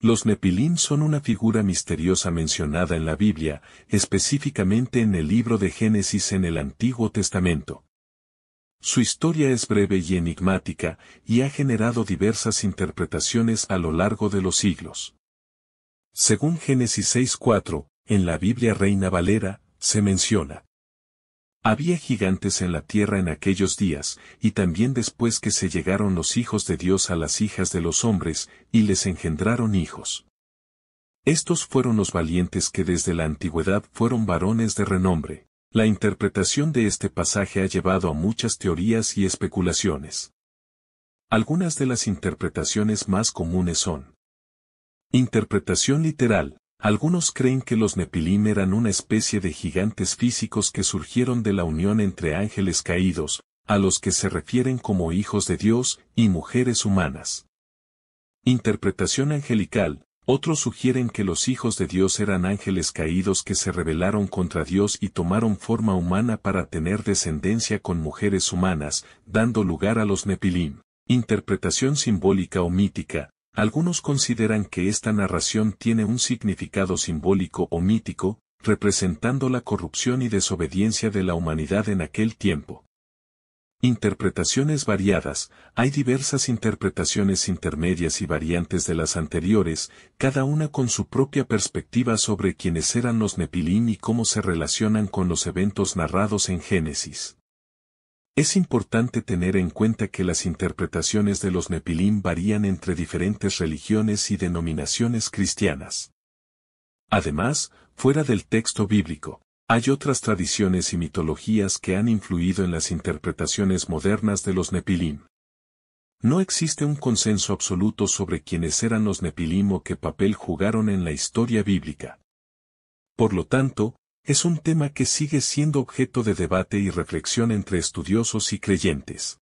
Los Nepilín son una figura misteriosa mencionada en la Biblia, específicamente en el libro de Génesis en el Antiguo Testamento. Su historia es breve y enigmática, y ha generado diversas interpretaciones a lo largo de los siglos. Según Génesis 6.4, en la Biblia Reina Valera, se menciona. Había gigantes en la tierra en aquellos días, y también después que se llegaron los hijos de Dios a las hijas de los hombres, y les engendraron hijos. Estos fueron los valientes que desde la antigüedad fueron varones de renombre. La interpretación de este pasaje ha llevado a muchas teorías y especulaciones. Algunas de las interpretaciones más comunes son Interpretación literal. Algunos creen que los Nepilim eran una especie de gigantes físicos que surgieron de la unión entre ángeles caídos, a los que se refieren como hijos de Dios y mujeres humanas. Interpretación angelical, otros sugieren que los hijos de Dios eran ángeles caídos que se rebelaron contra Dios y tomaron forma humana para tener descendencia con mujeres humanas, dando lugar a los Nepilim. Interpretación simbólica o mítica, algunos consideran que esta narración tiene un significado simbólico o mítico, representando la corrupción y desobediencia de la humanidad en aquel tiempo. Interpretaciones variadas, hay diversas interpretaciones intermedias y variantes de las anteriores, cada una con su propia perspectiva sobre quiénes eran los Nepilín y cómo se relacionan con los eventos narrados en Génesis. Es importante tener en cuenta que las interpretaciones de los Nepilim varían entre diferentes religiones y denominaciones cristianas. Además, fuera del texto bíblico, hay otras tradiciones y mitologías que han influido en las interpretaciones modernas de los Nepilim. No existe un consenso absoluto sobre quiénes eran los Nepilim o qué papel jugaron en la historia bíblica. Por lo tanto, es un tema que sigue siendo objeto de debate y reflexión entre estudiosos y creyentes.